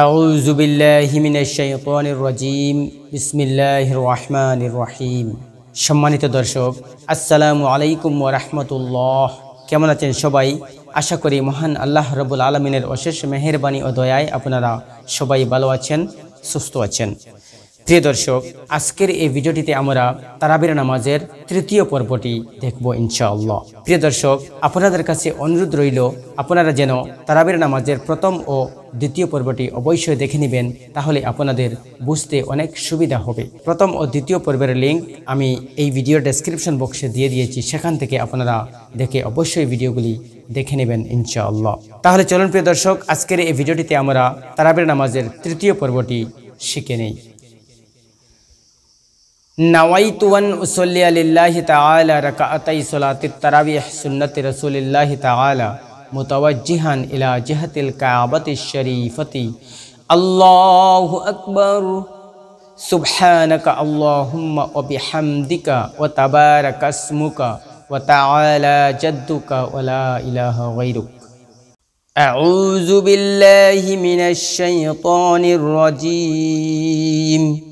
أعوذ بالله من الشيطان الرجيم بسم الله الرحمن الرحيم সম্মানিত দর্শক আসসালামু আলাইকুম রাহমাতুল্লাহ কেমন আছেন সবাই আশা করি মহান আল্লাহ রবুল আলমিনের অশেষ মেহেরবানি ও দয়ায় আপনারা সবাই ভালো আছেন সুস্থ আছেন প্রিয় দর্শক আজকের এই ভিডিওটিতে আমরা তারাবির নামাজের তৃতীয় পর্বটি দেখব ইনশাআল্লাহ প্রিয় দর্শক আপনাদের কাছে অনুরোধ রইল আপনারা যেন তারাবির নামাজের প্রথম ও দ্বিতীয় পর্বটি অবশ্যই দেখে নেবেন তাহলে আপনাদের বুঝতে অনেক সুবিধা হবে প্রথম ও দ্বিতীয় পর্বের লিঙ্ক আমি এই ভিডিও ডেসক্রিপশন বক্সে দিয়ে দিয়েছি সেখান থেকে আপনারা দেখে অবশ্যই ভিডিওগুলি দেখে নেবেন ইনশাআল্লাহ তাহলে চলুন প্রিয় দর্শক আজকের এই ভিডিওটিতে আমরা তারাবির নামাজের তৃতীয় পর্বটি শিখে নেই نويت أن أصلي لله تعالى ركعتي صلاة التراويح سنة رسول الله تعالى متوجها إلى جهة الكعبة الشريفة الله أكبر سبحانك اللهم وبحمدك وتبارك اسمك وتعالى جدك ولا إله غيرك أعوذ بالله من الشيطان الرجيم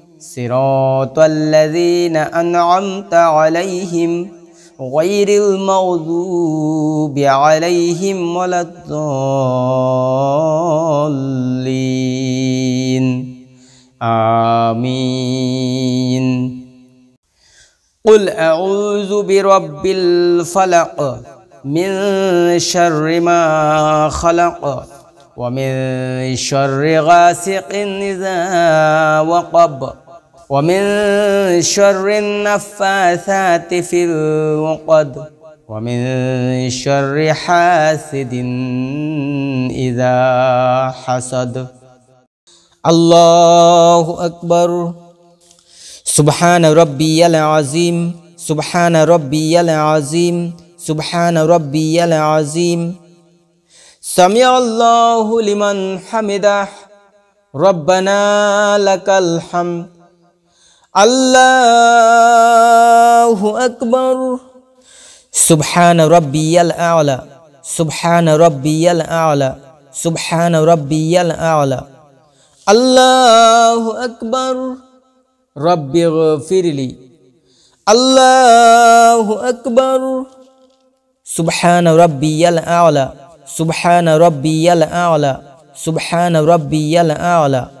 صراط الذين أنعمت عليهم غير المغضوب عليهم ولا الضالين آمين قل أعوذ برب الفلق من شر ما خلق ومن شر غاسق إذا وقب ومن شر النفاثات في العقد ومن شر حاسد إذا حسد الله أكبر سبحان ربي العظيم سبحان ربي العظيم سبحان ربي العظيم سمع الله لمن حمده ربنا لك الحمد الله أكبر سبحان ربي الأعلى سبحان ربي الأعلى سبحان ربي الأعلى الله أكبر ربي اغفر لي الله أكبر سبحان ربي الأعلى سبحان ربي الأعلى سبحان ربي الأعلى, سبحان ربي الأعلى.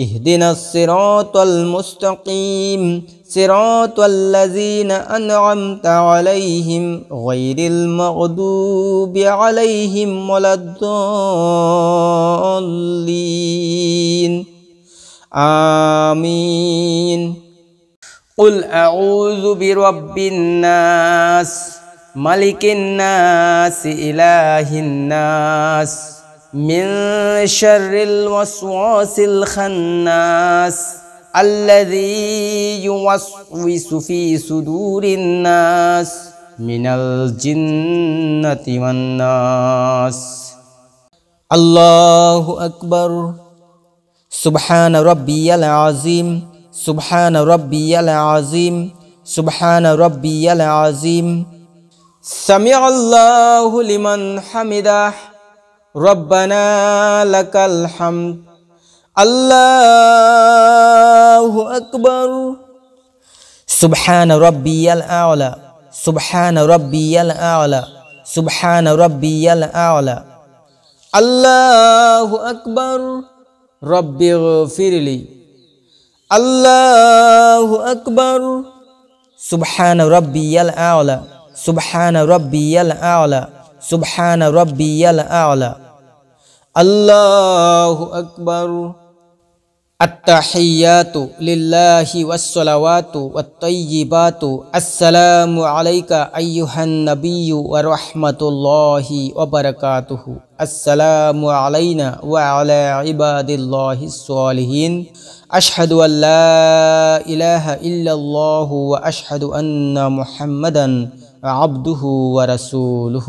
اهدنا الصراط المستقيم صراط الذين أنعمت عليهم غير المغضوب عليهم ولا الضالين آمين قل أعوذ برب الناس ملك الناس إله الناس من شر الوسواس الخناس الذي يوسوس في صدور الناس من الجنة والناس الله أكبر سبحان ربي العظيم سبحان ربي العظيم سبحان ربي العظيم سمع الله لمن حمده ربنا لك الحمد الله أكبر سبحان ربي الأعلى سبحان ربي الأعلى سبحان ربي الأعلى الله أكبر ربي اغفر لي الله أكبر سبحان ربي الأعلى سبحان ربي الأعلى سبحان ربي الأعلى الله أكبر التحيات لله والصلوات والطيبات السلام عليك أيها النبي ورحمة الله وبركاته السلام علينا وعلى عباد الله الصالحين أشهد أن لا إله إلا الله وأشهد أن محمدا عبده ورسوله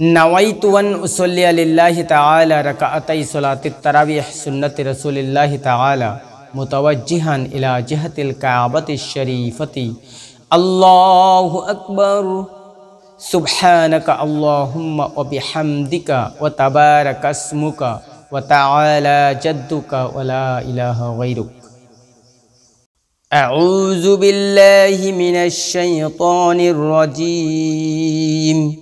نويت أن أصلي لله تعالى ركعتي صلاة التراويح سنة رسول الله تعالى متوجها إلى جهة الكعبة الشريفة الله أكبر سبحانك اللهم وبحمدك وتبارك اسمك وتعالى جدك ولا إله غيرك أعوذ بالله من الشيطان الرجيم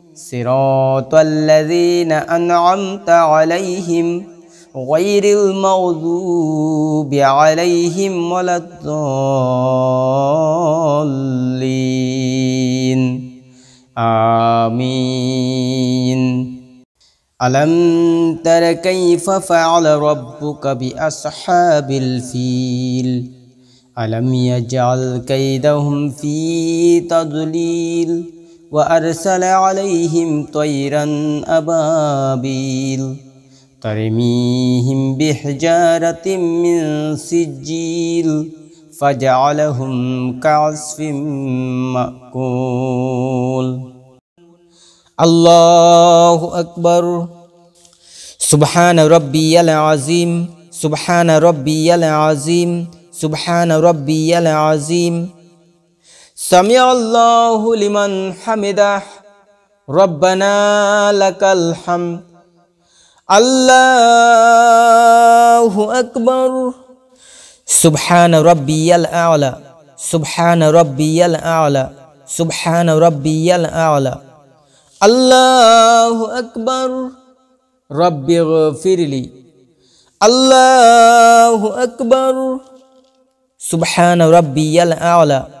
صراط الذين أنعمت عليهم غير المغضوب عليهم ولا الضالين آمين ألم تر كيف فعل ربك بأصحاب الفيل ألم يجعل كيدهم في تضليل وأرسل عليهم طيرا أبابيل ترميهم بحجارة من سجيل فجعلهم كعصف مأكول الله أكبر سبحان ربي العظيم سبحان ربي العظيم سبحان ربي العظيم سمع الله لمن حمده ربنا لك الحمد الله أكبر سبحان ربي الأعلى سبحان ربي الأعلى سبحان ربي الأعلى الله أكبر ربي اغفر لي الله أكبر سبحان ربي الأعلى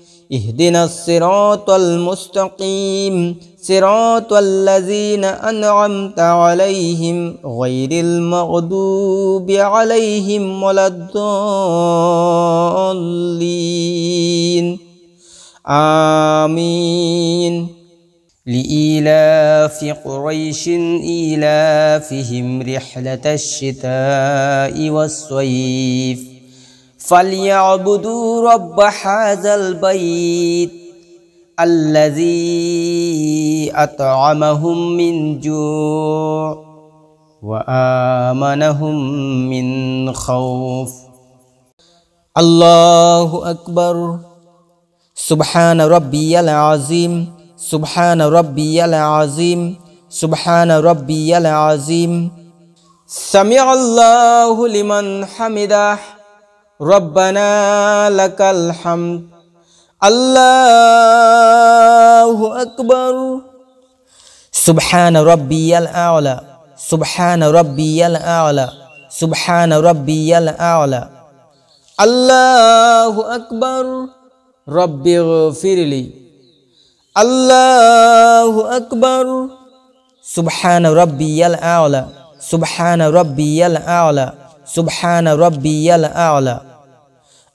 اهدنا الصراط المستقيم صراط الذين أنعمت عليهم غير المغضوب عليهم ولا الضالين آمين لإيلاف قريش إيلافهم رحلة الشتاء والصيف فليعبدوا رب هذا البيت الذي أطعمهم من جوع وآمنهم من خوف الله أكبر سبحان ربي العظيم سبحان ربي العظيم سبحان ربي العظيم سمع الله لمن حمده ربنا لك الحمد الله أكبر سبحان ربي الأعلى سبحان ربي الأعلى سبحان ربي الأعلى الله أكبر رب اغفر لي الله أكبر سبحان ربي الأعلى سبحان ربي الأعلى سبحان ربي الأعلى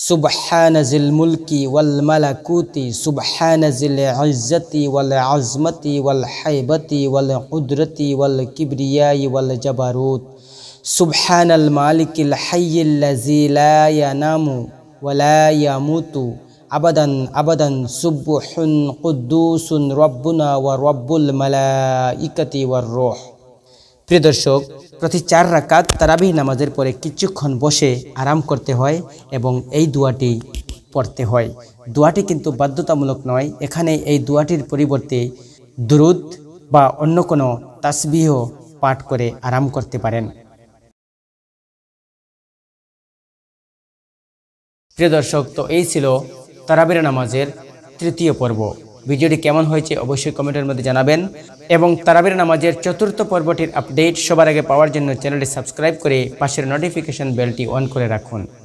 Subhana zil mulki wal malakuti Subhana zil izzati wal azmati wal haibati wal qudrati wal kibriyai wal jabarut Subhanal malikil hayyil lazi la yanamu wa la yamutu abadan abadan subuhun quddusun rabbuna wa rabbul malaikati war ruh প্রিয় দর্শক প্রতি চার রাকাত তারাবি নামাজের পরে কিছুক্ষণ বসে আরাম করতে হয় এবং এই দোয়াটি পড়তে হয় দোয়াটি কিন্তু বাধ্যতামূলক নয় এখানে এই দোয়াটির পরিবর্তে দুরুদ বা অন্য কোনো তাসবিহ পাঠ করে আরাম করতে পারেন প্রিয় দর্শক তো এই ছিল তারাবির নামাজের তৃতীয় পর্ব ভিডিওটি কেমন হয়েছে অবশ্যই কমেন্টের মধ্যে জানাবেন এবং তারাবির নামাজের চতুর্থ পর্বটির আপডেট সবার আগে পাওয়ার জন্য চ্যানেলটি সাবস্ক্রাইব করে পাশের নোটিফিকেশন বেলটি অন করে রাখুন